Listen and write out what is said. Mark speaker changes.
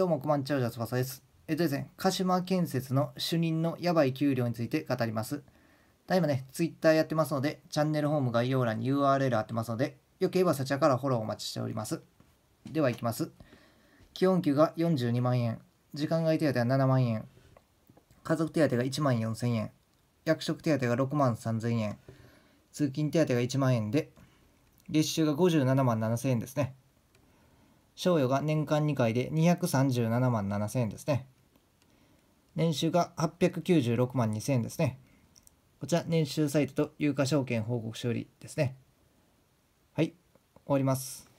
Speaker 1: どうも、こまんちょうじゃつばさです。えっとですね、鹿島建設の主任のやばい給料について語ります。ただいまね、ツイッターやってますので、チャンネルホーム概要欄に URL 貼ってますので、よければそちらからフォローお待ちしております。ではいきます。基本給が42万円、時間外手当は7万円、家族手当が1万4 0 0 0円、役職手当が6万3 0 0 0円、通勤手当が1万円で、月収が57万7 0 0 0円ですね。賞与が年間2回で237万7000円ですね。年収が896万2000円ですね。こちら、年収サイトと有価証券報告書よりですね。はい、終わります。